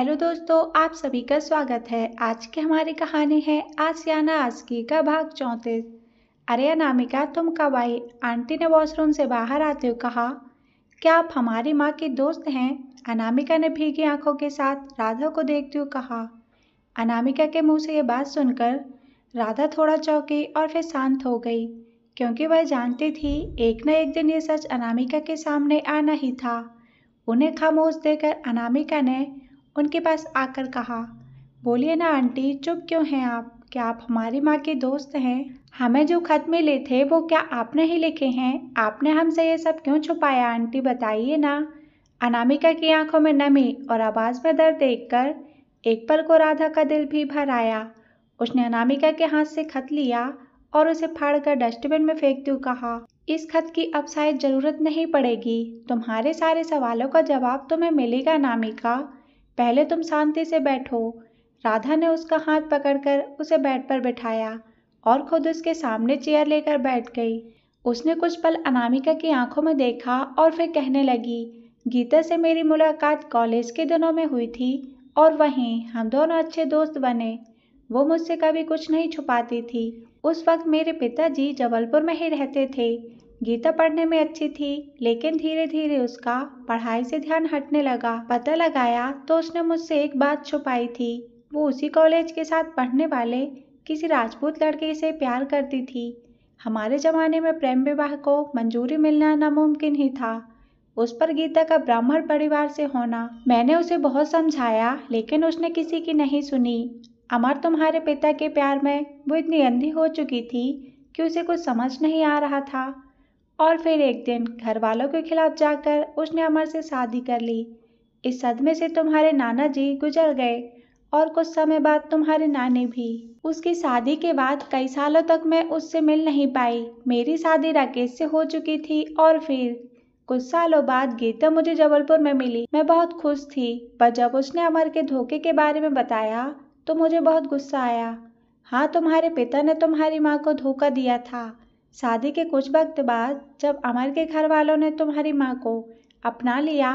Hello दोस्तों आप सभी का स्वागत है आज की हमारी कहानी है आसियाना आसकी का भाग चौंतीस अरे अनामिका तुम कब आई आंटी ने वॉशरूम से बाहर आते हुए कहा क्या आप हमारी माँ की दोस्त हैं अनामिका ने भीगी आंखों के साथ राधा को देखते हुए कहा अनामिका के मुंह से ये बात सुनकर राधा थोड़ा चौंकी और फिर शांत हो गई क्योंकि वह जानती थी एक न एक दिन ये सच अनामिका के सामने आना ही था उन्हें खामोश देकर अनामिका ने उनके पास आकर कहा बोलिए ना आंटी चुप क्यों हैं आप क्या आप हमारी माँ के दोस्त हैं हमें जो खत मिले थे वो क्या आपने ही लिखे हैं आपने हमसे ये सब क्यों छुपाया आंटी बताइए ना अनामिका की आंखों में नमी और आवाज़ में दर्द देखकर एक पल को राधा का दिल भी भर आया उसने अनामिका के हाथ से खत लिया और उसे फाड़कर डस्टबिन में फेंकते हुए कहा इस खत की अब शायद ज़रूरत नहीं पड़ेगी तुम्हारे सारे सवालों का जवाब तुम्हें मिलेगा अनामिका पहले तुम शांति से बैठो राधा ने उसका हाथ पकड़कर उसे बेड पर बैठाया और खुद उसके सामने चेयर लेकर बैठ गई उसने कुछ पल अनामिका की आंखों में देखा और फिर कहने लगी गीता से मेरी मुलाकात कॉलेज के दिनों में हुई थी और वहीं हम दोनों अच्छे दोस्त बने वो मुझसे कभी कुछ नहीं छुपाती थी उस वक्त मेरे पिताजी जबलपुर में ही रहते थे गीता पढ़ने में अच्छी थी लेकिन धीरे धीरे उसका पढ़ाई से ध्यान हटने लगा पता लगाया तो उसने मुझसे एक बात छुपाई थी वो उसी कॉलेज के साथ पढ़ने वाले किसी राजपूत लड़के से प्यार करती थी हमारे ज़माने में प्रेम विवाह को मंजूरी मिलना नामुमकिन ही था उस पर गीता का ब्राह्मण परिवार से होना मैंने उसे बहुत समझाया लेकिन उसने किसी की नहीं सुनी अमर तुम्हारे पिता के प्यार में वो इतनी अंधी हो चुकी थी कि उसे कुछ समझ नहीं आ रहा था और फिर एक दिन घर वालों के खिलाफ जाकर उसने अमर से शादी कर ली इस सदमे से तुम्हारे नाना जी गुजर गए और कुछ समय बाद तुम्हारे नानी भी उसकी शादी के बाद कई सालों तक मैं उससे मिल नहीं पाई मेरी शादी राकेश से हो चुकी थी और फिर कुछ सालों बाद गीता मुझे जबलपुर में मिली मैं बहुत खुश थी पर जब उसने अमर के धोखे के बारे में बताया तो मुझे बहुत गुस्सा आया हाँ तुम्हारे पिता ने तुम्हारी माँ को धोखा दिया था शादी के कुछ वक्त बाद जब अमर के घर वालों ने तुम्हारी माँ को अपना लिया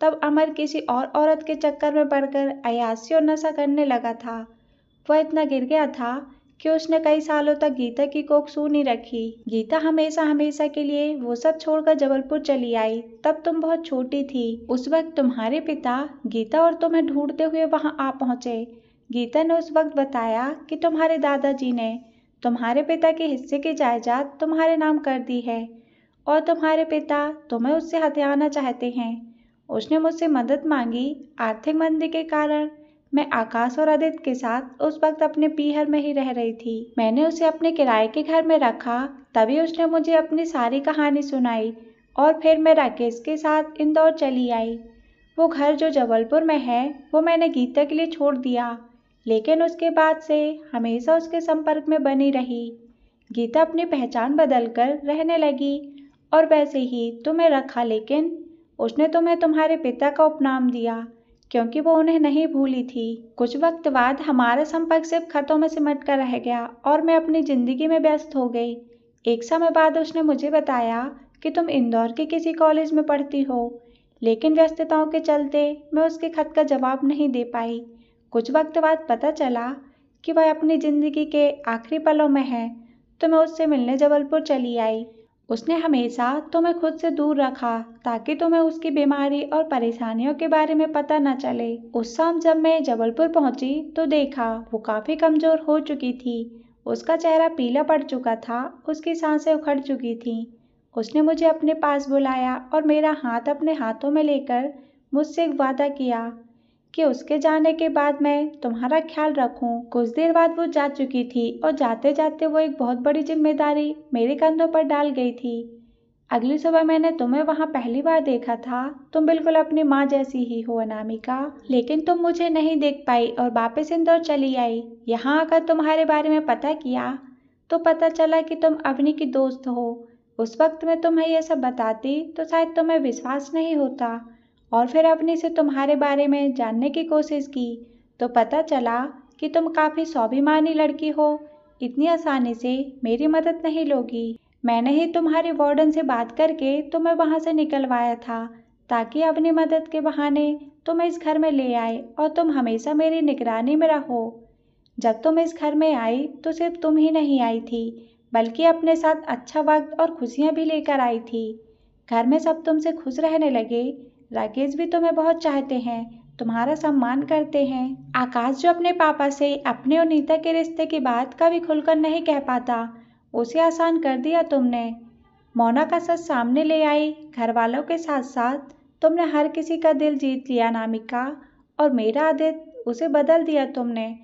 तब अमर किसी और औरत के चक्कर में पड़कर अयासी और नशा करने लगा था वह इतना गिर गया था कि उसने कई सालों तक गीता की कोख सू नहीं रखी गीता हमेशा हमेशा के लिए वो सब छोड़कर जबलपुर चली आई तब तुम बहुत छोटी थी उस वक्त तुम्हारे पिता गीता और तुम्हें ढूंढते हुए वहां आ पहुंचे गीता ने उस वक्त बताया कि तुम्हारे दादाजी ने तुम्हारे पिता के हिस्से की जायदाद तुम्हारे नाम कर दी है और तुम्हारे पिता तुम्हें उससे हथियाना चाहते हैं उसने मुझसे मदद मांगी आर्थिक मंदी के कारण मैं आकाश और आदित्य के साथ उस वक्त अपने पीहर में ही रह रही थी मैंने उसे अपने किराए के घर में रखा तभी उसने मुझे अपनी सारी कहानी सुनाई और फिर मैं राकेश के साथ इंदौर चली आई वो घर जो जबलपुर में है वो मैंने गीता के लिए छोड़ दिया लेकिन उसके बाद से हमेशा उसके संपर्क में बनी रही गीता अपनी पहचान बदल कर रहने लगी और वैसे ही तुम्हें रखा लेकिन उसने तुम्हें तुम्हारे पिता का उपनाम दिया क्योंकि वो उन्हें नहीं भूली थी कुछ वक्त बाद हमारा संपर्क सिर्फ खतों में सिमट कर रह गया और मैं अपनी ज़िंदगी में व्यस्त हो गई एक समय बाद उसने मुझे बताया कि तुम इंदौर के किसी कॉलेज में पढ़ती हो लेकिन व्यस्तताओं के चलते मैं उसके खत का जवाब नहीं दे पाई कुछ वक्त बाद पता चला कि वह अपनी ज़िंदगी के आखिरी पलों में है तो मैं उससे मिलने जबलपुर चली आई उसने हमेशा तुम्हें तो खुद से दूर रखा ताकि तुम्हें तो उसकी बीमारी और परेशानियों के बारे में पता न चले उस शाम जब मैं जबलपुर पहुंची तो देखा वो काफ़ी कमज़ोर हो चुकी थी उसका चेहरा पीला पड़ चुका था उसकी सांसें उखड़ चुकी थीं उसने मुझे अपने पास बुलाया और मेरा हाथ अपने हाथों में लेकर मुझसे एक वादा किया कि उसके जाने के बाद मैं तुम्हारा ख्याल रखूं। कुछ देर बाद वो जा चुकी थी और जाते जाते वो एक बहुत बड़ी जिम्मेदारी मेरे कंधों पर डाल गई थी अगली सुबह मैंने तुम्हें वहाँ पहली बार देखा था तुम बिल्कुल अपनी माँ जैसी ही हो अनामिका लेकिन तुम मुझे नहीं देख पाई और वापस इंदौर चली आई यहाँ आकर तुम्हारे बारे में पता किया तो पता चला कि तुम अवनी की दोस्त हो उस वक्त मैं तुम्हें यह सब बताती तो शायद तुम्हें विश्वास नहीं होता और फिर अपने से तुम्हारे बारे में जानने की कोशिश की तो पता चला कि तुम काफ़ी स्वाभिमानी लड़की हो इतनी आसानी से मेरी मदद नहीं लोगी मैंने ही तुम्हारे वार्डन से बात करके तुम्हें वहाँ से निकलवाया था ताकि अपनी मदद के बहाने तुम इस घर में ले आए और तुम हमेशा मेरी निगरानी में रहो जब तुम इस घर में आई तो सिर्फ तुम ही नहीं आई थी बल्कि अपने साथ अच्छा वक्त और खुशियाँ भी लेकर आई थी घर में सब तुमसे खुश रहने लगे राकेश भी तुम्हें तो बहुत चाहते हैं तुम्हारा सम्मान करते हैं आकाश जो अपने पापा से अपने और नीता के रिश्ते की बात कभी खुलकर नहीं कह पाता उसे आसान कर दिया तुमने मोना का सच सामने ले आई घर वालों के साथ साथ तुमने हर किसी का दिल जीत लिया नामिका और मेरा आदित्य उसे बदल दिया तुमने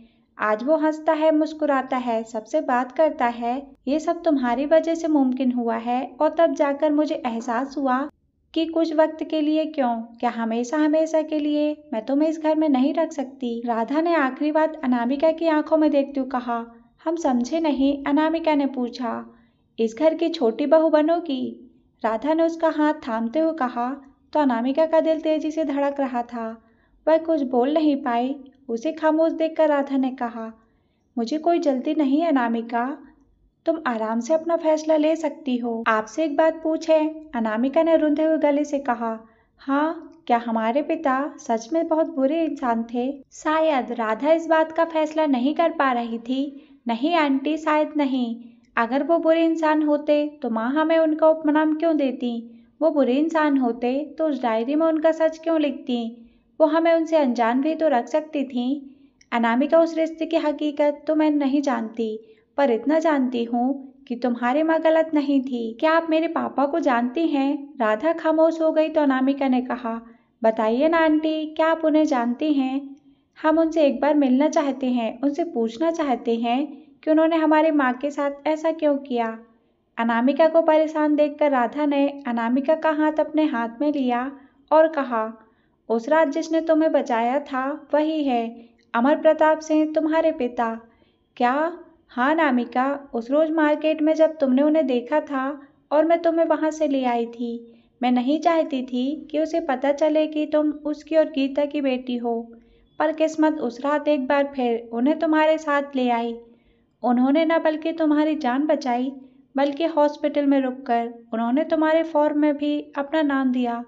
आज वो हंसता है मुस्कुराता है सबसे बात करता है ये सब तुम्हारी वजह से मुमकिन हुआ है और तब जाकर मुझे एहसास हुआ कि कुछ वक्त के लिए क्यों क्या हमेशा हमेशा के लिए मैं तुम्हें इस घर में नहीं रख सकती राधा ने आखिरी बात अनामिका की आंखों में देखते हुए कहा हम समझे नहीं अनामिका ने पूछा इस घर की छोटी बहू बनोगी राधा ने उसका हाथ थामते हुए कहा तो अनामिका का दिल तेजी से धड़क रहा था वह कुछ बोल नहीं पाई उसे खामोश देखकर राधा ने कहा मुझे कोई जल्दी नहीं अनामिका तुम आराम से अपना फैसला ले सकती हो आपसे एक बात पूछे अनामिका ने रुंधे हुए गले से कहा हाँ क्या हमारे पिता सच में बहुत बुरे इंसान थे शायद राधा इस बात का फैसला नहीं कर पा रही थी नहीं आंटी शायद नहीं अगर वो बुरे इंसान होते तो माँ हमें उनका उपनाम क्यों देती वो बुरे इंसान होते तो उस डायरी में उनका सच क्यों लिखती वो हमें उनसे अनजान भी तो रख सकती थी अनामिका उस रिश्ते की हकीकत तो मैं नहीं जानती पर इतना जानती हूँ कि तुम्हारी माँ गलत नहीं थी क्या आप मेरे पापा को जानती हैं राधा खामोश हो गई तो अनामिका ने कहा बताइए ना आंटी क्या आप उन्हें जानती हैं हम उनसे एक बार मिलना चाहते हैं उनसे पूछना चाहते हैं कि उन्होंने हमारी माँ के साथ ऐसा क्यों किया अनामिका को परेशान देखकर राधा ने अनामिका का हाथ अपने हाथ में लिया और कहा उस रात जिसने तुम्हें बचाया था वही है अमर प्रताप सिंह तुम्हारे पिता क्या हाँ नामिका उस रोज़ मार्केट में जब तुमने उन्हें देखा था और मैं तुम्हें वहाँ से ले आई थी मैं नहीं चाहती थी कि उसे पता चले कि तुम उसकी और गीता की बेटी हो पर किस्मत उस रात एक बार फिर उन्हें तुम्हारे साथ ले आई उन्होंने न बल्कि तुम्हारी जान बचाई बल्कि हॉस्पिटल में रुककर उन्होंने तुम्हारे फॉर्म में भी अपना नाम दिया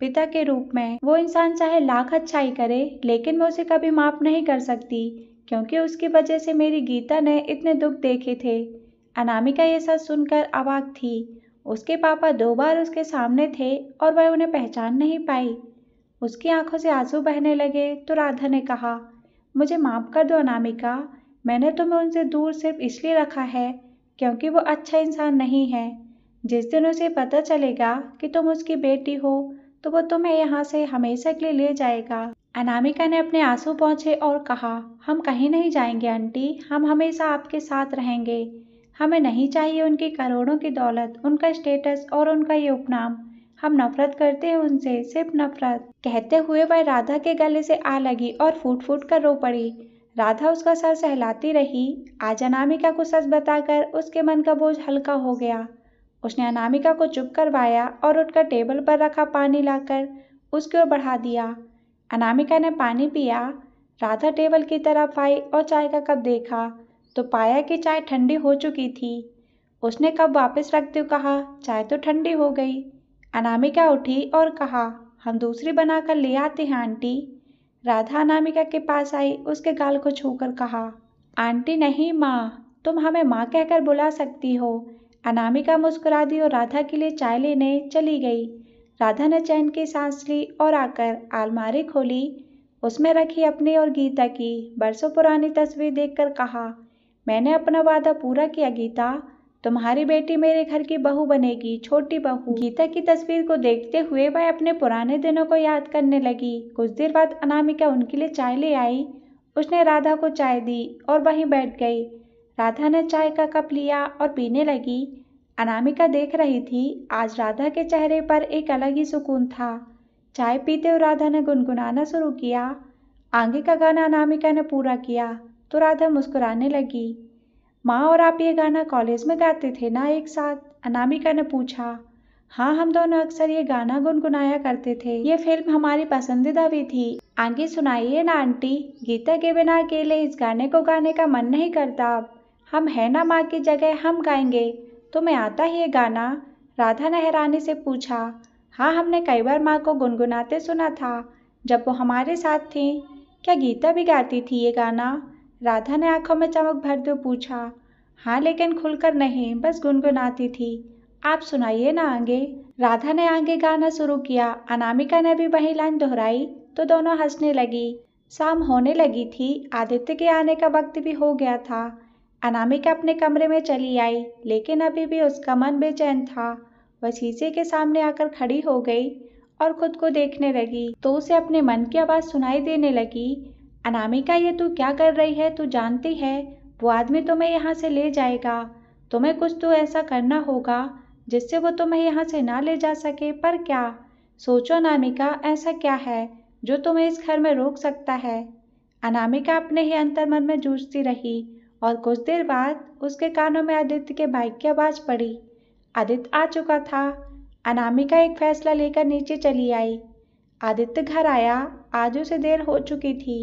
पिता के रूप में वो इंसान चाहे लाख अच्छाई करे लेकिन मैं उसे कभी माफ़ नहीं कर सकती क्योंकि उसकी वजह से मेरी गीता ने इतने दुख देखे थे अनामिका ये सब सुनकर अवाक थी उसके पापा दो बार उसके सामने थे और वह उन्हें पहचान नहीं पाई उसकी आंखों से आंसू बहने लगे तो राधा ने कहा मुझे माफ़ कर दो अनामिका मैंने तुम्हें उनसे दूर सिर्फ इसलिए रखा है क्योंकि वो अच्छा इंसान नहीं है जिस दिन उसे पता चलेगा कि तुम उसकी बेटी हो तो वो तुम्हें यहाँ से हमेशा के लिए ले जाएगा अनामिका ने अपने आंसू पहुँचे और कहा हम कहीं नहीं जाएंगे आंटी हम हमेशा आपके साथ रहेंगे हमें नहीं चाहिए उनकी करोड़ों की दौलत उनका स्टेटस और उनका ये उपनाम हम नफरत करते हैं उनसे सिर्फ नफरत कहते हुए वह राधा के गले से आ लगी और फूट फूट कर रो पड़ी राधा उसका सर सहलाती रही आज अनामिका को सच बताकर उसके मन का बोझ हल्का हो गया उसने अनामिका को चुप करवाया और उठकर टेबल पर रखा पानी लाकर उसकी ओर बढ़ा दिया अनामिका ने पानी पिया राधा टेबल की तरफ आई और चाय का कप देखा तो पाया कि चाय ठंडी हो चुकी थी उसने कप वापस रखते हुए कहा चाय तो ठंडी हो गई अनामिका उठी और कहा हम दूसरी बनाकर ले आते हैं आंटी राधा अनामिका के पास आई उसके गाल को छूकर कहा आंटी नहीं माँ तुम हमें माँ कहकर बुला सकती हो अनामिका मुस्कुरा दी और राधा के लिए चाय लेने चली गई राधा ने चैन की सांस ली और आकर आलमारी खोली उसमें रखी अपनी और गीता की बरसों पुरानी तस्वीर देखकर कहा मैंने अपना वादा पूरा किया गीता तुम्हारी बेटी मेरे घर की बहू बनेगी छोटी बहू गीता की तस्वीर को देखते हुए वह अपने पुराने दिनों को याद करने लगी कुछ देर बाद अनामिका उनके लिए चाय ले आई उसने राधा को चाय दी और वहीं बैठ गई राधा ने चाय का कप लिया और पीने लगी अनामिका देख रही थी आज राधा के चेहरे पर एक अलग ही सुकून था चाय पीते हुए राधा ने गुनगुनाना शुरू किया आगे का गाना अनामिका ने पूरा किया तो राधा मुस्कुराने लगी माँ और आप ये गाना कॉलेज में गाते थे ना एक साथ अनामिका ने पूछा हाँ हम दोनों अक्सर ये गाना गुनगुनाया करते थे ये फिल्म हमारी पसंदीदा भी थी आगे सुनाइए ना आंटी गीता के बिना अकेले इस गाने को गाने का मन नहीं करता अब हम है ना माँ की जगह हम गाएंगे तो मैं आता ही ये गाना राधा नहरानी से पूछा हाँ हमने कई बार माँ को गुनगुनाते सुना था जब वो हमारे साथ थी क्या गीता भी गाती थी ये गाना राधा ने आंखों में चमक भर दो पूछा हाँ लेकिन खुलकर नहीं बस गुनगुनाती थी आप सुनाइए ना आगे राधा ने आगे गाना शुरू किया अनामिका ने भी वही लाइन दोहराई तो दोनों हंसने लगी शाम होने लगी थी आदित्य के आने का वक्त भी हो गया था अनामिका अपने कमरे में चली आई लेकिन अभी भी उसका मन बेचैन था वह शीशे के सामने आकर खड़ी हो गई और खुद को देखने लगी तो उसे अपने मन की आवाज़ सुनाई देने लगी अनामिका ये तू क्या कर रही है तू जानती है वो आदमी तुम्हें यहाँ से ले जाएगा तुम्हें कुछ तो ऐसा करना होगा जिससे वो तुम्हें यहाँ से ना ले जा सके पर क्या सोचो अनामिका ऐसा क्या है जो तुम्हें इस घर में रोक सकता है अनामिका अपने ही अंतर्मन में जूझती रही और कुछ देर बाद उसके कानों में आदित्य के बाइक की आवाज़ पड़ी आदित्य आ चुका था अनामिका एक फैसला लेकर नीचे चली आई आदित्य घर आया आज उसे देर हो चुकी थी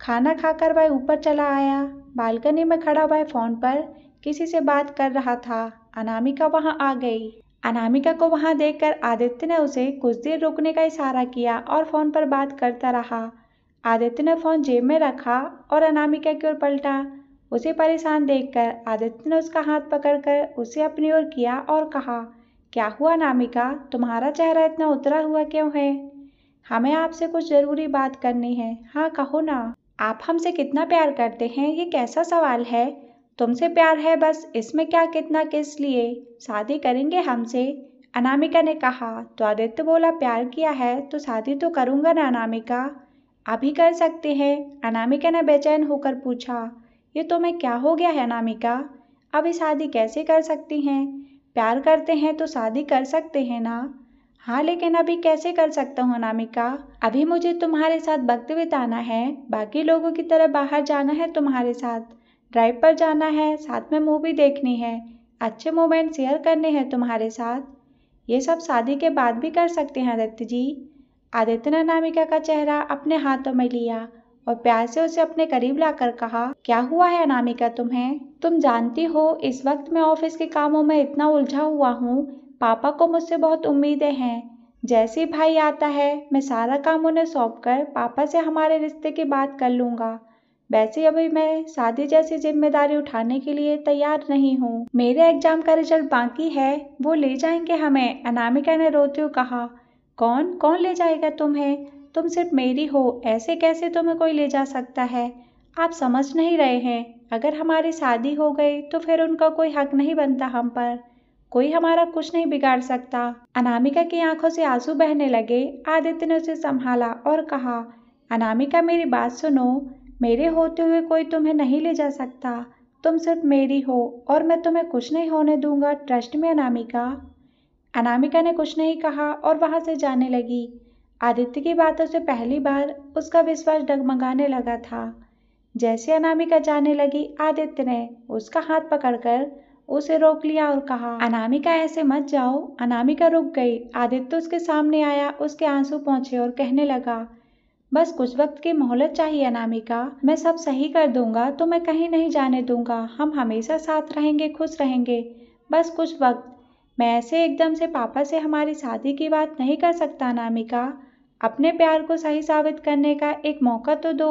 खाना खाकर वह ऊपर चला आया बालकनी में खड़ा वह फ़ोन पर किसी से बात कर रहा था अनामिका वहाँ आ गई अनामिका को वहाँ देखकर आदित्य ने उसे कुछ देर रुकने का इशारा किया और फोन पर बात करता रहा आदित्य ने फोन जेब में रखा और अनामिका की ओर पलटा उसे परेशान देखकर आदित्य ने उसका हाथ पकड़कर उसे अपनी ओर किया और कहा क्या हुआ नामिका तुम्हारा चेहरा इतना उतरा हुआ क्यों है हमें आपसे कुछ ज़रूरी बात करनी है हाँ कहो ना आप हमसे कितना प्यार करते हैं ये कैसा सवाल है तुमसे प्यार है बस इसमें क्या कितना किस लिए शादी करेंगे हमसे अनामिका ने कहा तो आदित्य बोला प्यार किया है तो शादी तो करूँगा ना अनामिका अभी कर सकते हैं अनामिका ने बेचैन होकर पूछा ये तो मैं क्या हो गया है नामिका अब ये शादी कैसे कर सकती हैं प्यार करते हैं तो शादी कर सकते हैं ना हाँ लेकिन अभी कैसे कर सकता हूँ नामिका अभी मुझे तुम्हारे साथ वक्त बिताना है बाकी लोगों की तरह बाहर जाना है तुम्हारे साथ ड्राइव पर जाना है साथ में मूवी देखनी है अच्छे मोमेंट शेयर करने हैं तुम्हारे साथ ये सब शादी के बाद भी कर सकते हैं आदित्य जी आदित्य ने नामिका का चेहरा अपने हाथों में लिया और प्यार से उसे अपने करीब लाकर कहा क्या हुआ है अनामिका तुम्हें तुम जानती हो इस वक्त मैं ऑफिस के कामों में इतना उलझा हुआ हूँ पापा को मुझसे बहुत उम्मीदें हैं जैसे भाई आता है मैं सारा काम उन्हें सौंप कर पापा से हमारे रिश्ते की बात कर लूँगा वैसे अभी मैं शादी जैसी जिम्मेदारी उठाने के लिए तैयार नहीं हूँ मेरे एग्जाम का रिजल्ट बाकी है वो ले जाएंगे हमें अनामिका ने रोते हुए कहा कौन कौन ले जाएगा तुम्हें तुम सिर्फ मेरी हो ऐसे कैसे तुम्हें कोई ले जा सकता है आप समझ नहीं रहे हैं अगर हमारी शादी हो गई तो फिर उनका कोई हक नहीं बनता हम पर कोई हमारा कुछ नहीं बिगाड़ सकता अनामिका की आंखों से आंसू बहने लगे आदित्य ने उसे संभाला और कहा अनामिका मेरी बात सुनो मेरे होते हुए कोई तुम्हें नहीं ले जा सकता तुम सिर्फ मेरी हो और मैं तुम्हें कुछ नहीं होने दूंगा ट्रस्ट में अनामिका अनामिका ने कुछ नहीं कहा और वहाँ से जाने लगी आदित्य की बातों से पहली बार उसका विश्वास डगमगाने लगा था जैसे अनामिका जाने लगी आदित्य ने उसका हाथ पकड़कर उसे रोक लिया और कहा अनामिका ऐसे मत जाओ अनामिका रुक गई आदित्य उसके सामने आया उसके आंसू पहुंचे और कहने लगा बस कुछ वक्त की मोहलत चाहिए अनामिका मैं सब सही कर दूंगा तो मैं कहीं नहीं जाने दूंगा हम हमेशा साथ रहेंगे खुश रहेंगे बस कुछ वक्त मैं ऐसे एकदम से पापा से हमारी शादी की बात नहीं कर सकता अनामिका अपने प्यार को सही साबित करने का एक मौका तो दो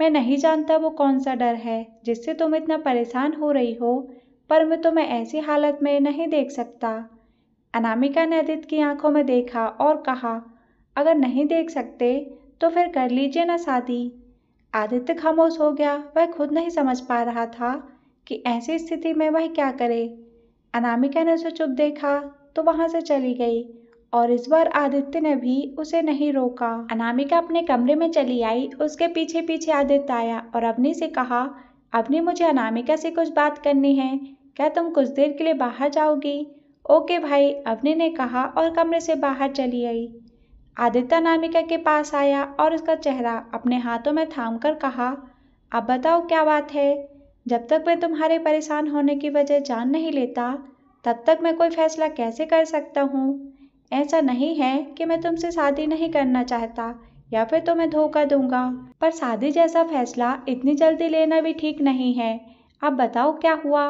मैं नहीं जानता वो कौन सा डर है जिससे तुम इतना परेशान हो रही हो पर मैं तुम्हें ऐसी हालत में नहीं देख सकता अनामिका ने आदित्य की आंखों में देखा और कहा अगर नहीं देख सकते तो फिर कर लीजिए ना शादी आदित्य खामोश हो गया वह खुद नहीं समझ पा रहा था कि ऐसी स्थिति में वह क्या करे अनामिका ने उसे चुप देखा तो वहाँ से चली गई और इस बार आदित्य ने भी उसे नहीं रोका अनामिका अपने कमरे में चली आई उसके पीछे पीछे आदित्य आया और अवनी से कहा अवनी मुझे अनामिका से कुछ बात करनी है क्या तुम कुछ देर के लिए बाहर जाओगी ओके भाई अवनी ने कहा और कमरे से बाहर चली आई आदित्य नामिका के पास आया और उसका चेहरा अपने हाथों में थाम कर कहा अब बताओ क्या बात है जब तक मैं तुम्हारे परेशान होने की वजह जान नहीं लेता तब तक मैं कोई फैसला कैसे कर सकता हूँ ऐसा नहीं है कि मैं तुमसे शादी नहीं करना चाहता या फिर तो मैं धोखा दूंगा पर शादी जैसा फैसला इतनी जल्दी लेना भी ठीक नहीं है अब बताओ क्या हुआ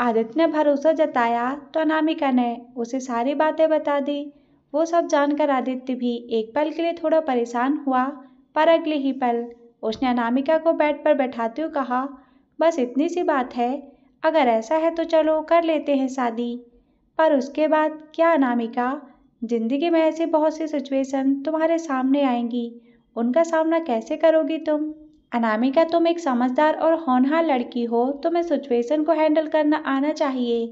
आदित्य ने भरोसा जताया तो अनामिका ने उसे सारी बातें बता दी वो सब जानकर आदित्य भी एक पल के लिए थोड़ा परेशान हुआ पर अगले ही पल उसने अनामिका को बेड पर बैठाते हुए कहा बस इतनी सी बात है अगर ऐसा है तो चलो कर लेते हैं शादी पर उसके बाद क्या अनामिका ज़िंदगी में ऐसे बहुत से सिचुएशन तुम्हारे सामने आएंगी उनका सामना कैसे करोगी तुम अनामिका तुम एक समझदार और होनहार लड़की हो तुम्हें सिचुएशन को हैंडल करना आना चाहिए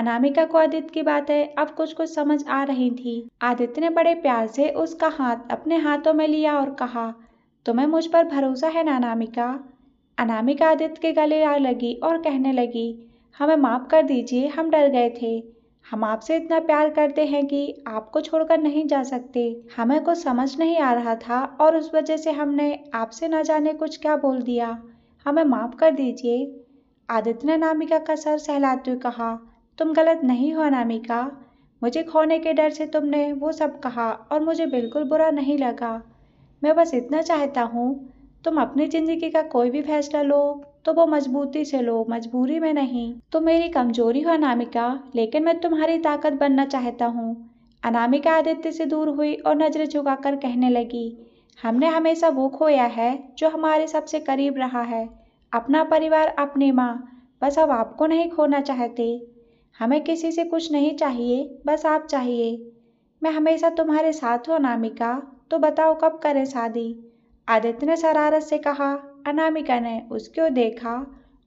अनामिका को आदित्य की बातें अब कुछ कुछ समझ आ रही थी आदित्य ने बड़े प्यार से उसका हाथ अपने हाथों में लिया और कहा तुम्हें मुझ पर भरोसा है ना अनामिका अनामिका आदित्य के गले आ लगी और कहने लगी हमें माफ़ कर दीजिए हम डर गए थे हम आपसे इतना प्यार करते हैं कि आपको छोड़कर नहीं जा सकते हमें कुछ समझ नहीं आ रहा था और उस वजह से हमने आपसे ना जाने कुछ क्या बोल दिया हमें माफ़ कर दीजिए आदित्य ने नामिका का सर सहलाते हुए कहा तुम गलत नहीं हो नामिका मुझे खोने के डर से तुमने वो सब कहा और मुझे बिल्कुल बुरा नहीं लगा मैं बस इतना चाहता हूँ तुम अपनी ज़िंदगी का कोई भी फैसला लो तो वो मजबूती से लो मजबूरी में नहीं तो मेरी कमजोरी हो अनामिका लेकिन मैं तुम्हारी ताकत बनना चाहता हूँ अनामिका आदित्य से दूर हुई और नजरें झुकाकर कहने लगी हमने हमेशा वो खोया है जो हमारे सबसे करीब रहा है अपना परिवार अपनी माँ बस अब आपको नहीं खोना चाहते हमें किसी से कुछ नहीं चाहिए बस आप चाहिए मैं हमेशा तुम्हारे साथ हूँ अनामिका तो बताओ कब करें शादी आदित्य ने शरारत से कहा अनामिका ने उसके ओर देखा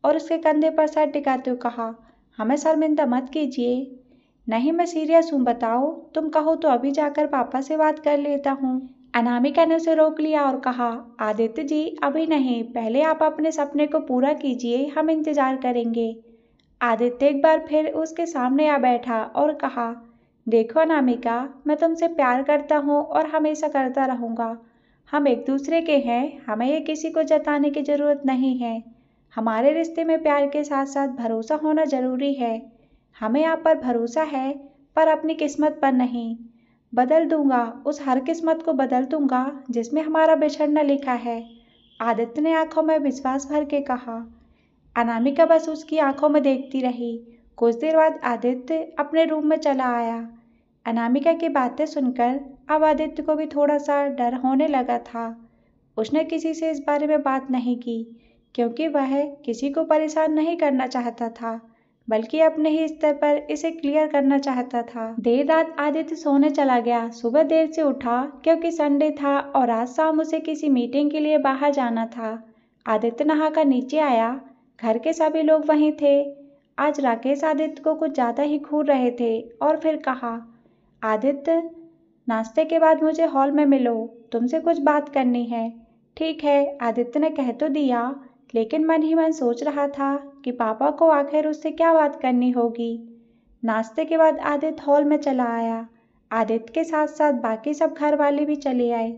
और उसके कंधे पर सर टिकाते हुए कहा हमें शर्मिंदा मत कीजिए नहीं मैं सीरियस हूँ बताओ तुम कहो तो अभी जाकर पापा से बात कर लेता हूँ अनामिका ने उसे रोक लिया और कहा आदित्य जी अभी नहीं पहले आप अपने सपने को पूरा कीजिए हम इंतज़ार करेंगे आदित्य एक बार फिर उसके सामने आ बैठा और कहा देखो अनामिका मैं तुमसे प्यार करता हूँ और हमेशा करता रहूँगा हम एक दूसरे के हैं हमें यह किसी को जताने की ज़रूरत नहीं है हमारे रिश्ते में प्यार के साथ साथ भरोसा होना ज़रूरी है हमें आप पर भरोसा है पर अपनी किस्मत पर नहीं बदल दूंगा उस हर किस्मत को बदल दूंगा जिसमें हमारा बिछड़ना लिखा है आदित्य ने आंखों में विश्वास भर के कहा अनामिका बस उसकी आंखों में देखती रही कुछ देर बाद आदित्य अपने रूम में चला आया अनामिका की बातें सुनकर अब आदित्य को भी थोड़ा सा डर होने लगा था उसने किसी से इस बारे में बात नहीं की क्योंकि वह किसी को परेशान नहीं करना चाहता था बल्कि अपने ही स्तर पर इसे क्लियर करना चाहता था देर रात आदित्य सोने चला गया सुबह देर से उठा क्योंकि संडे था और आज शाम उसे किसी मीटिंग के लिए बाहर जाना था आदित्य नहाकर नीचे आया घर के सभी लोग वहीं थे आज राकेश आदित्य को कुछ ज़्यादा ही घूर रहे थे और फिर कहा आदित्य नाश्ते के बाद मुझे हॉल में मिलो तुमसे कुछ बात करनी है ठीक है आदित्य ने कह तो दिया लेकिन मन ही मन सोच रहा था कि पापा को आखिर उससे क्या बात करनी होगी नाश्ते के बाद आदित्य हॉल में चला आया आदित्य के साथ साथ बाकी सब घर वाले भी चले आए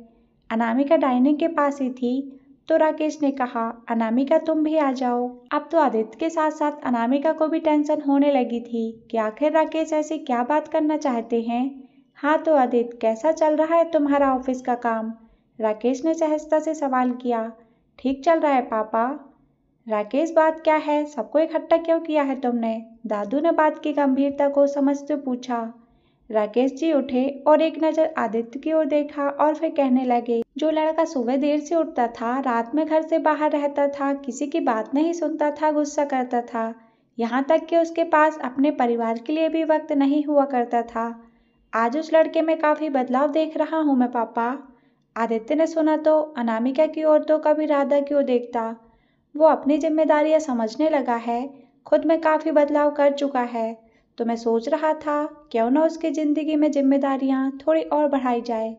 अनामिका डाइनिंग के पास ही थी तो राकेश ने कहा अनामिका तुम भी आ जाओ अब तो आदित्य के साथ साथ अनामिका को भी टेंशन होने लगी थी कि आखिर राकेश ऐसे क्या बात करना चाहते हैं हाँ तो आदित्य कैसा चल रहा है तुम्हारा ऑफिस का काम राकेश ने सहजता से सवाल किया ठीक चल रहा है पापा राकेश बात क्या है सबको इकट्ठा क्यों किया है तुमने दादू ने बात की गंभीरता को समझते पूछा राकेश जी उठे और एक नज़र आदित्य की ओर देखा और फिर कहने लगे जो लड़का सुबह देर से उठता था रात में घर से बाहर रहता था किसी की बात नहीं सुनता था गुस्सा करता था यहाँ तक कि उसके पास अपने परिवार के लिए भी वक्त नहीं हुआ करता था आज उस लड़के में काफ़ी बदलाव देख रहा हूँ मैं पापा आदित्य ने सुना तो अनामिका की ओर तो कभी राधा की ओर देखता वो अपनी जिम्मेदारियाँ समझने लगा है खुद में काफ़ी बदलाव कर चुका है तो मैं सोच रहा था क्यों ना उसकी ज़िंदगी में जिम्मेदारियाँ थोड़ी और बढ़ाई जाए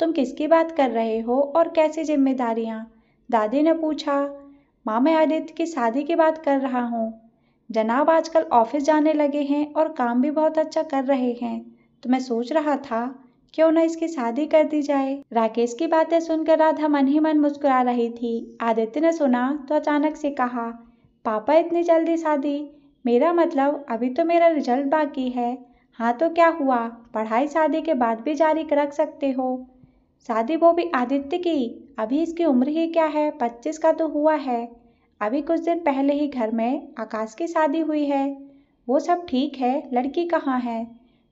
तुम किसकी बात कर रहे हो और कैसी जिम्मेदारियाँ दादी ने पूछा माँ मैं आदित्य की शादी की बात कर रहा हूँ जनाब आजकल ऑफिस जाने लगे हैं और काम भी बहुत अच्छा कर रहे हैं तो मैं सोच रहा था क्यों ना इसकी शादी कर दी जाए राकेश की बातें सुनकर राधा मन ही मन मुस्कुरा रही थी आदित्य ने सुना तो अचानक से कहा पापा इतनी जल्दी शादी मेरा मतलब अभी तो मेरा रिजल्ट बाकी है हाँ तो क्या हुआ पढ़ाई शादी के बाद भी जारी रख सकते हो शादी वो भी आदित्य की अभी इसकी उम्र ही क्या है पच्चीस का तो हुआ है अभी कुछ दिन पहले ही घर में आकाश की शादी हुई है वो सब ठीक है लड़की कहाँ है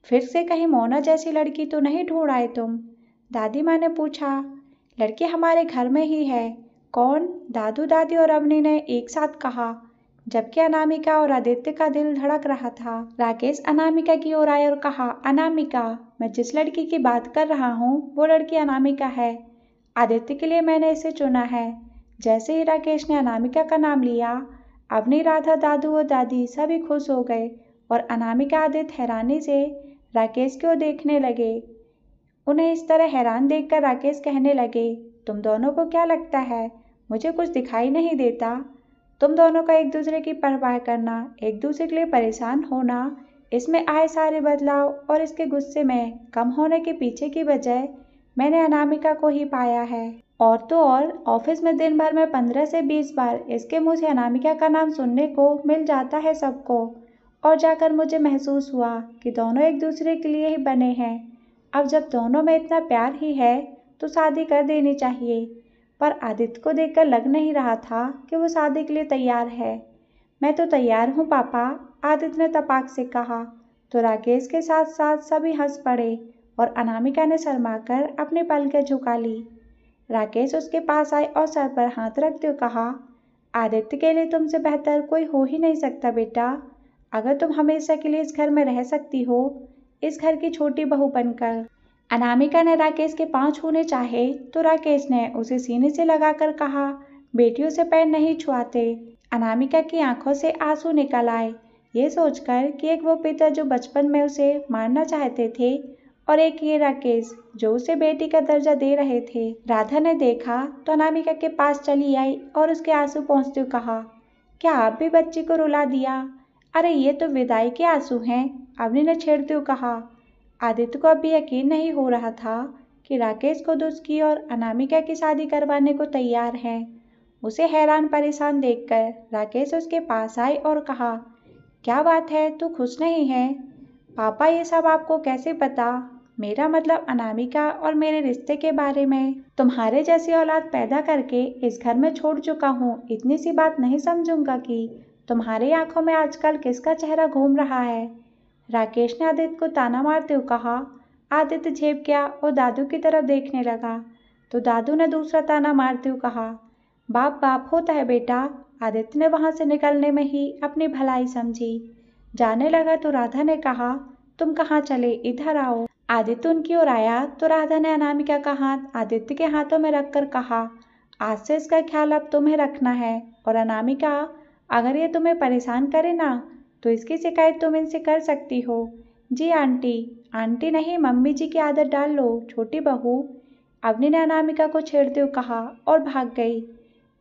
फिर से कहीं मोना जैसी लड़की तो नहीं ढूंढ आए तुम दादी माँ ने पूछा लड़की हमारे घर में ही है कौन दादू दादी और अवनी ने एक साथ कहा जबकि अनामिका और आदित्य का दिल धड़क रहा था राकेश अनामिका की ओर आया और कहा अनामिका मैं जिस लड़की की बात कर रहा हूँ वो लड़की अनामिका है आदित्य के लिए मैंने इसे चुना है जैसे ही राकेश ने अनामिका का नाम लिया अपनी राधा दादू और दादी सभी खुश हो गए और अनामिका आदित्य हैरानी से राकेश की ओर देखने लगे उन्हें इस तरह हैरान देखकर राकेश कहने लगे तुम दोनों को क्या लगता है मुझे कुछ दिखाई नहीं देता तुम दोनों का एक दूसरे की परवाह करना एक दूसरे के लिए परेशान होना इसमें आए सारे बदलाव और इसके गुस्से में कम होने के पीछे की वजह मैंने अनामिका को ही पाया है और तो और ऑफिस में दिन भर में पंद्रह से बीस बार इसके मुँह से अनामिका का नाम सुनने को मिल जाता है सबको और जाकर मुझे महसूस हुआ कि दोनों एक दूसरे के लिए ही बने हैं अब जब दोनों में इतना प्यार ही है तो शादी कर देनी चाहिए पर आदित्य को देखकर लग नहीं रहा था कि वो शादी के लिए तैयार है मैं तो तैयार हूँ पापा आदित्य ने तपाक से कहा तो राकेश के साथ साथ सभी हंस पड़े और अनामिका ने कर अपनी पलकें झुका ली राकेश उसके पास आए और सर पर हाथ रखते हुए कहा आदित्य के लिए तुमसे बेहतर कोई हो ही नहीं सकता बेटा अगर तुम हमेशा के लिए इस घर में रह सकती हो इस घर की छोटी बहू बनकर अनामिका ने राकेश के पाँच होने चाहे तो राकेश ने उसे सीने से लगाकर कहा बेटियों से पैर नहीं छुआते अनामिका की आंखों से आंसू निकल आए ये सोचकर कि एक वो पिता जो बचपन में उसे मारना चाहते थे और एक ये राकेश जो उसे बेटी का दर्जा दे रहे थे राधा ने देखा तो अनामिका के पास चली आई और उसके आंसू पहुँचते हुए कहा क्या आप भी बच्ची को रुला दिया अरे ये तो विदाई के आंसू हैं अवनी ने छेड़ते हुए कहा आदित्य को अब यकीन नहीं हो रहा था कि राकेश खुद उसकी और अनामिका की शादी करवाने को तैयार हैं उसे हैरान परेशान देखकर राकेश उसके पास आए और कहा क्या बात है तू खुश नहीं है पापा ये सब आपको कैसे पता मेरा मतलब अनामिका और मेरे रिश्ते के बारे में तुम्हारे जैसी औलाद पैदा करके इस घर में छोड़ चुका हूँ इतनी सी बात नहीं समझूंगा कि तुम्हारी आंखों में आजकल किसका चेहरा घूम रहा है राकेश ने आदित्य को ताना मारते हुए कहा आदित्य झेप गया और दादू की तरफ देखने लगा तो दादू ने दूसरा ताना मारते हुए कहा बाप बाप होता है बेटा आदित्य ने वहां से निकलने में ही अपनी भलाई समझी जाने लगा तो राधा ने कहा तुम कहाँ चले इधर आओ आदित्य उनकी ओर आया तो राधा ने अनामिका का हाथ आदित्य के हाथों में रखकर कहा आज से इसका ख्याल अब तुम्हें रखना है और अनामिका अगर ये तुम्हें परेशान करे ना तो इसकी शिकायत तुम इनसे कर सकती हो जी आंटी आंटी नहीं मम्मी जी की आदत डाल लो छोटी बहू अवनी ने अनामिका को छेड़ते हुए कहा और भाग गई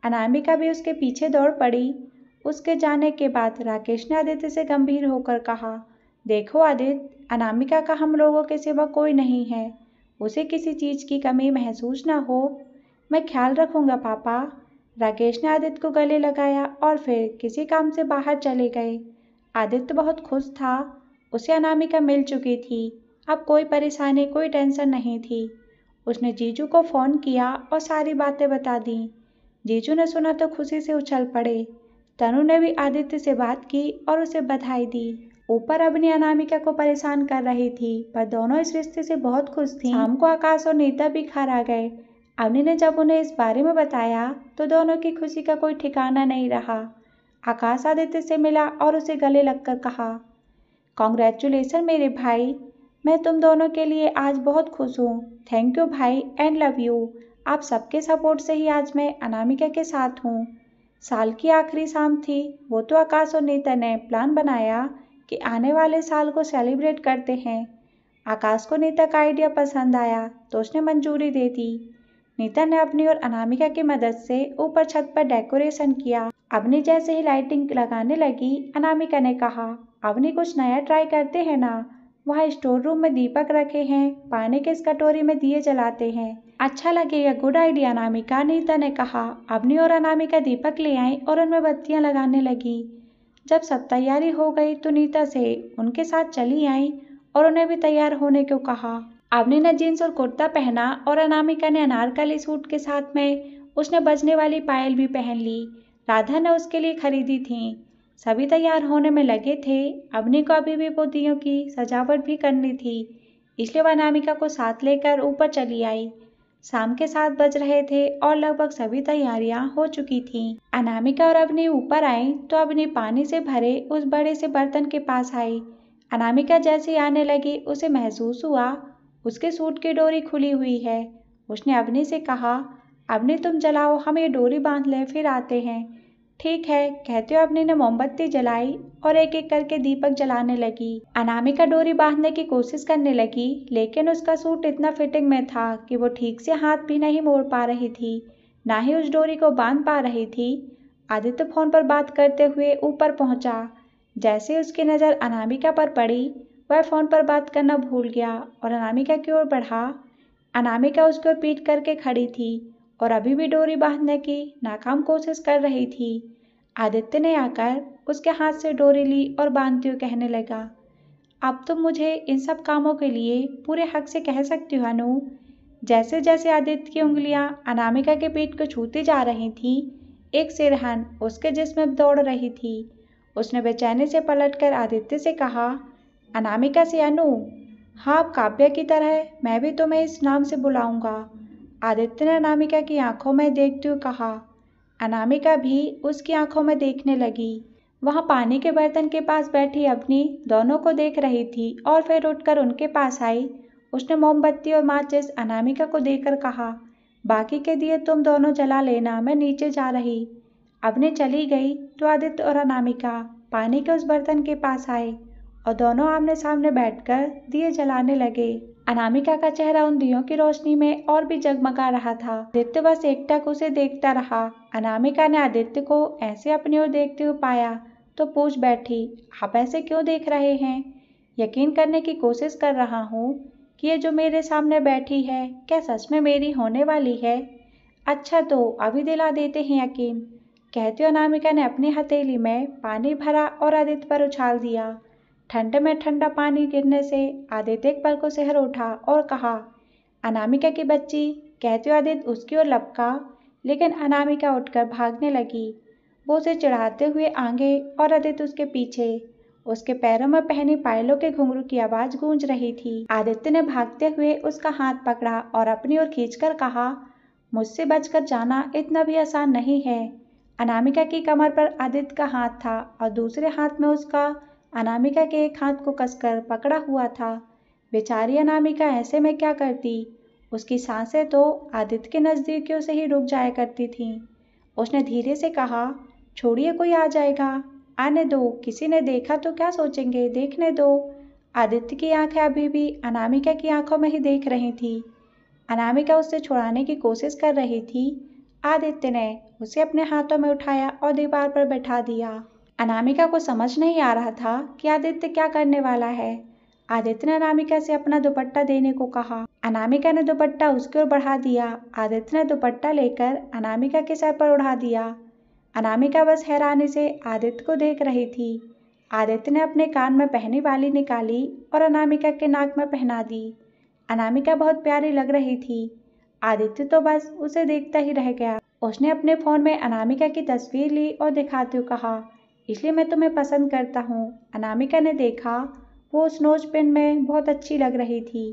अनामिका भी उसके पीछे दौड़ पड़ी उसके जाने के बाद राकेश ने आदित्य से गंभीर होकर कहा देखो आदित्य अनामिका का हम लोगों के सिवा कोई नहीं है उसे किसी चीज़ की कमी महसूस ना हो मैं ख्याल रखूँगा पापा राकेश ने आदित्य को गले लगाया और फिर किसी काम से बाहर चले गए आदित्य बहुत खुश था उसे अनामिका मिल चुकी थी अब कोई परेशानी कोई टेंशन नहीं थी उसने जीजू को फ़ोन किया और सारी बातें बता दी जीजू ने सुना तो खुशी से उछल पड़े तनु ने भी आदित्य से बात की और उसे बधाई दी ऊपर अपनी अनामिका को परेशान कर रही थी पर दोनों इस रिश्ते से बहुत खुश थी शाम को आकाश और नीता भी खार आ गए अवनी ने जब उन्हें इस बारे में बताया तो दोनों की खुशी का कोई ठिकाना नहीं रहा आकाश आदित्य से मिला और उसे गले लगकर कहा कॉन्ग्रेचुलेसन मेरे भाई मैं तुम दोनों के लिए आज बहुत खुश हूँ थैंक यू भाई एंड लव यू आप सबके सपोर्ट से ही आज मैं अनामिका के साथ हूँ साल की आखिरी शाम थी वो तो आकाश और नेता ने प्लान बनाया कि आने वाले साल को सेलिब्रेट करते हैं आकाश को नेता का आइडिया पसंद आया तो उसने मंजूरी दे दी नीता ने अपनी और अनामिका की मदद से ऊपर छत पर डेकोरेशन किया अवनी जैसे ही लाइटिंग लगाने लगी अनामिका ने कहा अवनी कुछ नया ट्राई करते हैं ना वहाँ स्टोर रूम में दीपक रखे हैं पानी के इस कटोरी में दिए जलाते हैं अच्छा लगेगा गुड आइडिया अनामिका नीता ने कहा अवनी और अनामिका दीपक ले आई और उनमें बत्तियां लगाने लगी जब सब तैयारी हो गई तो नीता से उनके साथ चली आई और उन्हें भी तैयार होने को कहा अवनी ने जीन्स और कुर्ता पहना और अनामिका ने अनारकली सूट के साथ में उसने बजने वाली पायल भी पहन ली राधा ने उसके लिए खरीदी थी सभी तैयार होने में लगे थे अवनी को अभी भी पोतियों की सजावट भी करनी थी इसलिए वह अनामिका को साथ लेकर ऊपर चली आई शाम के सात बज रहे थे और लगभग सभी तैयारियां हो चुकी थीं। अनामिका और अवनी ऊपर आई तो अवनी पानी से भरे उस बड़े से बर्तन के पास आई अनामिका जैसे आने लगी उसे महसूस हुआ उसके सूट की डोरी खुली हुई है उसने अवनी से कहा अबनी तुम जलाओ हम ये डोरी बांध लें फिर आते हैं ठीक है कहते हो अबनी ने मोमबत्ती जलाई और एक एक करके दीपक जलाने लगी अनामिका डोरी बांधने की कोशिश करने लगी लेकिन उसका सूट इतना फिटिंग में था कि वो ठीक से हाथ भी नहीं मोड़ पा रही थी ना ही उस डोरी को बांध पा रही थी आदित्य फोन पर बात करते हुए ऊपर पहुंचा जैसे उसकी नज़र अनामिका पर पड़ी वह फ़ोन पर बात करना भूल गया और अनामिका की ओर बढ़ा अनामिका उसकी ओर पीट करके खड़ी थी और अभी भी डोरी बांधने की नाकाम कोशिश कर रही थी आदित्य ने आकर उसके हाथ से डोरी ली और बांधते हुए कहने लगा अब तुम तो मुझे इन सब कामों के लिए पूरे हक से कह सकती हो अनु जैसे जैसे आदित्य की उंगलियां अनामिका के पीठ को छूती जा रही थीं एक सिरहन उसके जिसम दौड़ रही थी उसने बेचैनी से पलटकर आदित्य से कहा अनामिका से अनु हाँ काव्या की तरह मैं भी तुम्हें इस नाम से बुलाऊंगा आदित्य ने अनामिका की आंखों में देखते हुए कहा अनामिका भी उसकी आंखों में देखने लगी वह पानी के बर्तन के पास बैठी अपनी दोनों को देख रही थी और फिर उठकर उनके पास आई उसने मोमबत्ती और माचिस अनामिका को देकर कहा बाकी के दिए तुम दोनों जला लेना मैं नीचे जा रही अपने चली गई तो आदित्य और अनामिका पानी के उस बर्तन के पास आए और दोनों आमने सामने बैठकर दिए जलाने लगे अनामिका का चेहरा उन दियों की रोशनी में और भी जगमगा रहा था आदित्य बस एकटक उसे देखता रहा अनामिका ने आदित्य को ऐसे अपनी ओर देखते हुए पाया तो पूछ बैठी आप ऐसे क्यों देख रहे हैं यकीन करने की कोशिश कर रहा हूँ कि ये जो मेरे सामने बैठी है क्या सच में मेरी होने वाली है अच्छा तो अभी दिला देते हैं यकीन कहते हुए अनामिका ने अपनी हथेली में पानी भरा और आदित्य पर उछाल दिया ठंड में ठंडा पानी गिरने से आदित्य एक पल को सहर उठा और कहा अनामिका की बच्ची कहते हुए आदित्य उसकी ओर लपका लेकिन अनामिका उठकर भागने लगी वो उसे चढ़ाते हुए आगे और आदित्य उसके पीछे उसके पैरों में पहनी पायलों के घुंघरू की आवाज गूंज रही थी आदित्य ने भागते हुए उसका हाथ पकड़ा और अपनी ओर खींचकर कहा मुझसे बचकर जाना इतना भी आसान नहीं है अनामिका की कमर पर आदित्य का हाथ था और दूसरे हाथ में उसका अनामिका के एक हाथ को कसकर पकड़ा हुआ था बेचारी अनामिका ऐसे में क्या करती उसकी सांसें तो आदित्य के नज़दीकियों से ही रुक जाया करती थीं उसने धीरे से कहा छोड़िए कोई आ जाएगा आने दो किसी ने देखा तो क्या सोचेंगे देखने दो आदित्य की आंखें अभी भी अनामिका की आंखों में ही देख रही थी अनामिका उससे छुड़ाने की कोशिश कर रही थी आदित्य ने उसे अपने हाथों में उठाया और दीवार पर बैठा दिया अनामिका को समझ नहीं आ रहा था कि आदित्य क्या करने वाला है आदित्य ने अनामिका से अपना दुपट्टा देने को कहा अनामिका ने दुपट्टा उसकी ओर बढ़ा दिया आदित्य ने दुपट्टा लेकर अनामिका के सर पर उड़ा दिया अनामिका बस हैरानी से आदित्य को देख रही थी आदित्य ने अपने कान में पहनी वाली निकाली और अनामिका के नाक में पहना दी अनामिका बहुत प्यारी लग रही थी आदित्य तो बस उसे देखता ही रह गया उसने अपने फ़ोन में अनामिका की तस्वीर ली और दिखाते हुए कहा इसलिए मैं तुम्हें पसंद करता हूँ अनामिका ने देखा वो उस नोज पेन में बहुत अच्छी लग रही थी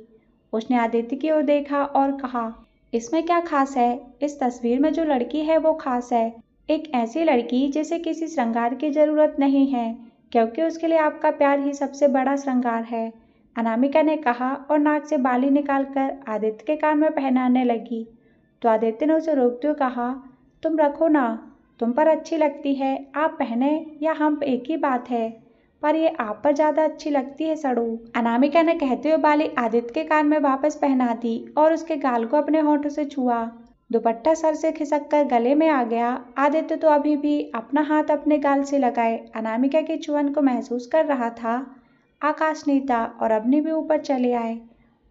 उसने आदित्य की ओर देखा और कहा इसमें क्या खास है इस तस्वीर में जो लड़की है वो खास है एक ऐसी लड़की जिसे किसी श्रृंगार की ज़रूरत नहीं है क्योंकि उसके लिए आपका प्यार ही सबसे बड़ा श्रृंगार है अनामिका ने कहा और नाक से बाली निकालकर आदित्य के कान में पहनाने लगी तो आदित्य ने उसे रोकते हुए कहा तुम रखो ना तुम पर अच्छी लगती है आप पहने या हम एक ही बात है पर ये आप पर ज्यादा अच्छी लगती है सड़ू अनामिका ने कहते हुए बाली आदित्य के कान में वापस पहना दी और उसके गाल को अपने होठों से छुआ दुपट्टा सर से खिसक कर गले में आ गया आदित्य तो अभी भी अपना हाथ अपने गाल से लगाए अनामिका के चुवन को महसूस कर रहा था आकाश नीता और अग्नि भी ऊपर चले आए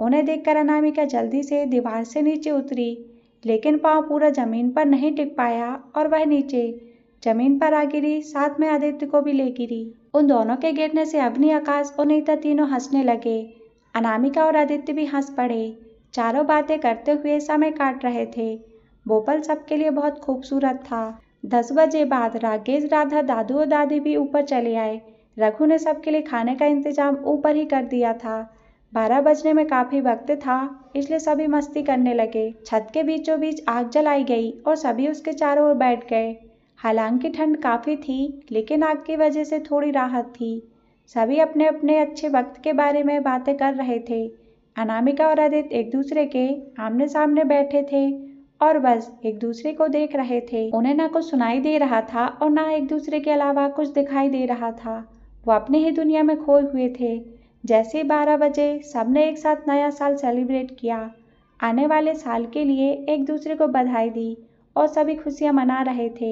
उन्हें देखकर अनामिका जल्दी से दीवार से नीचे उतरी लेकिन पाँव पूरा जमीन पर नहीं टिक पाया और वह नीचे जमीन पर आ गिरी साथ में आदित्य को भी ले गिरी उन दोनों के गिरने से अग्नि आकाश और नीता तीनों हंसने लगे अनामिका और आदित्य भी हंस पड़े चारों बातें करते हुए समय काट रहे थे भोपाल सबके लिए बहुत खूबसूरत था दस बजे बाद राकेश राधा दादू और दादी भी ऊपर चले आए रघु ने सबके लिए खाने का इंतजाम ऊपर ही कर दिया था बारह बजने में काफ़ी वक्त था इसलिए सभी मस्ती करने लगे छत के बीचों बीच आग जलाई गई और सभी उसके चारों ओर बैठ गए हालांकि ठंड काफ़ी थी लेकिन आग की वजह से थोड़ी राहत थी सभी अपने अपने अच्छे वक्त के बारे में बातें कर रहे थे अनामिका और आदित्य एक दूसरे के आमने सामने बैठे थे और बस एक दूसरे को देख रहे थे उन्हें ना कुछ सुनाई दे रहा था और ना एक दूसरे के अलावा कुछ दिखाई दे रहा था वो अपने ही दुनिया में खोए हुए थे जैसे बारह बजे सबने एक साथ नया साल सेलिब्रेट किया आने वाले साल के लिए एक दूसरे को बधाई दी और सभी खुशियाँ मना रहे थे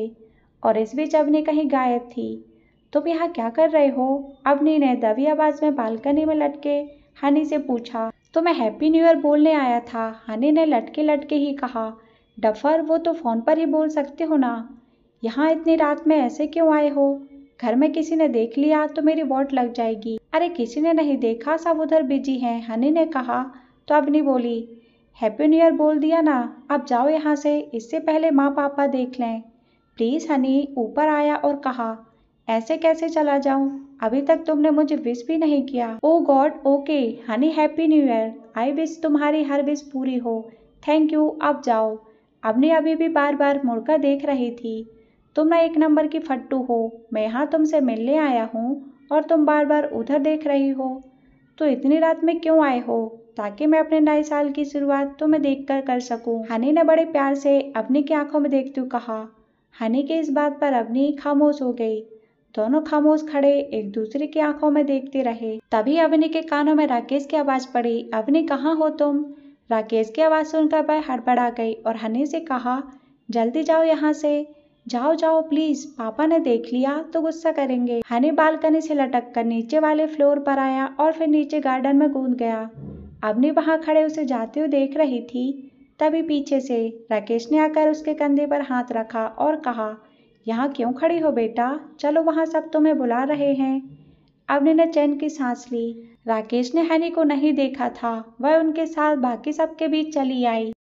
और इस बीच अवनी कहीं गायब थी तुम यहाँ क्या कर रहे हो अवनी ने दबी आवाज में बालकनी में लटके हनी से पूछा तो मैं हैप्पी न्यू ईयर बोलने आया था हनी ने लटके लटके ही कहा डफर वो तो फ़ोन पर ही बोल सकते हो ना यहाँ इतनी रात में ऐसे क्यों आए हो घर में किसी ने देख लिया तो मेरी वोट लग जाएगी अरे किसी ने नहीं देखा सब उधर बिजी हैं हनी ने कहा तो अबनी बोली हैप्पी न्यू ईयर बोल दिया ना अब जाओ यहाँ से इससे पहले माँ पापा देख लें प्लीज़ हनी ऊपर आया और कहा ऐसे कैसे चला जाऊँ अभी तक तुमने मुझे विश भी नहीं किया oh God okay honey happy new year I wish तुम्हारी हर विश पूरी हो थैंक यू अब जाओ अबनी अभी भी बार बार मुड़कर देख रही थी तुम ना एक नंबर की फट्टू हो मैं यहाँ तुमसे मिलने आया हूँ और तुम बार बार उधर देख रही हो तो इतनी रात में क्यों आए हो ताकि मैं अपने नए साल की शुरुआत तुम्हें देख कर कर सकूं। हनी ने बड़े प्यार से अपनी की आंखों में देखते हुए कहा हनी के इस बात पर अवनी खामोश हो गई दोनों खामोश खड़े एक दूसरे की आंखों में देखते रहे तभी अवनी के कानों में राकेश की आवाज पड़ी अवनी कहाँ हो तुम राकेश की आवाज सुनकर वह हड़बड़ा गई और हनी से कहा जल्दी जाओ यहाँ से जाओ जाओ प्लीज पापा ने देख लिया तो गुस्सा करेंगे हनी बालकनी से लटक कर नीचे वाले फ्लोर पर आया और फिर नीचे गार्डन में कूद गया अबनी वहां खड़े उसे जाते हुए देख रही थी तभी पीछे से राकेश ने आकर उसके कंधे पर हाथ रखा और कहा यहाँ क्यों खड़ी हो बेटा चलो वहाँ सब तुम्हें बुला रहे हैं अवनी ने चैन की सांस ली राकेश ने हनी को नहीं देखा था वह उनके साथ बाकी सबके बीच चली आई